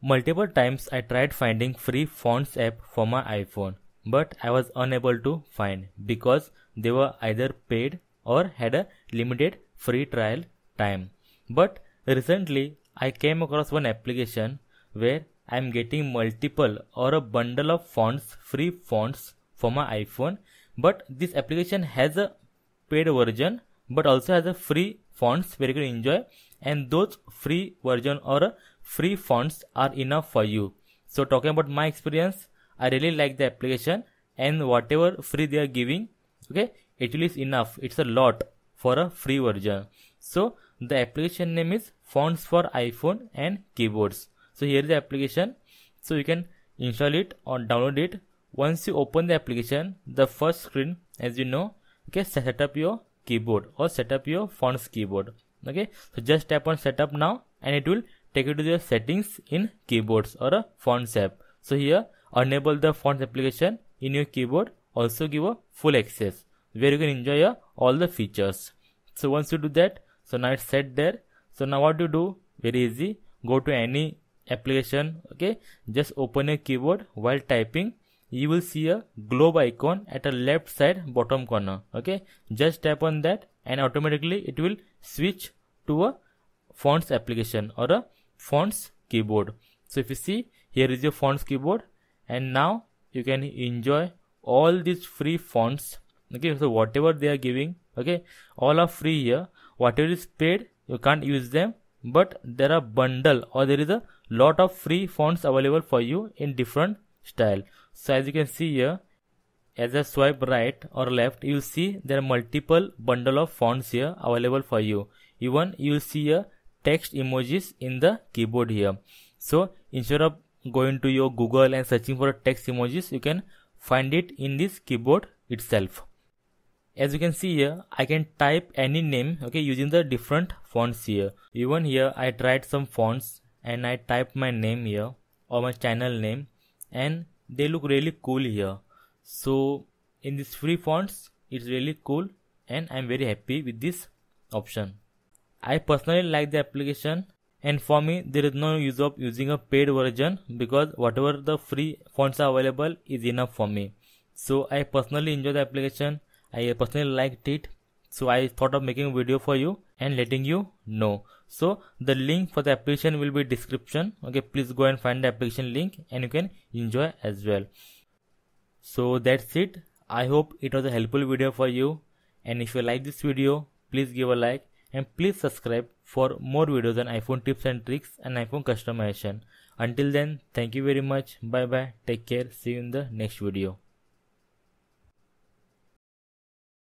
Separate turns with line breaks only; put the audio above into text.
Multiple times I tried finding free fonts app for my iPhone, but I was unable to find because they were either paid or had a limited free trial time. But recently I came across one application where I am getting multiple or a bundle of fonts, free fonts for my iPhone. But this application has a paid version, but also has a free fonts where you can enjoy. And those free version or free fonts are enough for you. So talking about my experience, I really like the application and whatever free they are giving, okay, it is enough. It's a lot for a free version. So the application name is fonts for iPhone and keyboards. So here is the application. So you can install it or download it. Once you open the application, the first screen, as you know, okay, set up your keyboard or set up your fonts keyboard. Okay, so just tap on setup now and it will take it to the settings in keyboards or a fonts app. So here enable the fonts application in your keyboard also give a full access where you can enjoy uh, all the features. So once you do that, so now it's set there. So now what you do, very easy, go to any application, okay, just open your keyboard while typing. You will see a globe icon at the left side bottom corner, okay. Just tap on that and automatically it will switch to a fonts application or a fonts keyboard so if you see here is your fonts keyboard and now you can enjoy all these free fonts okay so whatever they are giving okay all are free here whatever is paid you can't use them but there are bundle or there is a lot of free fonts available for you in different style so as you can see here as I swipe right or left you will see there are multiple bundle of fonts here available for you even you will see a text emojis in the keyboard here so instead of going to your google and searching for text emojis you can find it in this keyboard itself as you can see here i can type any name okay using the different fonts here even here i tried some fonts and i typed my name here or my channel name and they look really cool here so in this free fonts it's really cool and i'm very happy with this option I personally like the application and for me there is no use of using a paid version because whatever the free fonts are available is enough for me. So I personally enjoy the application. I personally liked it. So I thought of making a video for you and letting you know. So the link for the application will be description. Okay, please go and find the application link and you can enjoy as well. So that's it. I hope it was a helpful video for you. And if you like this video, please give a like and please subscribe for more videos on iPhone tips and tricks and iPhone customization. Until then, thank you very much. Bye bye. Take care. See you in the next video.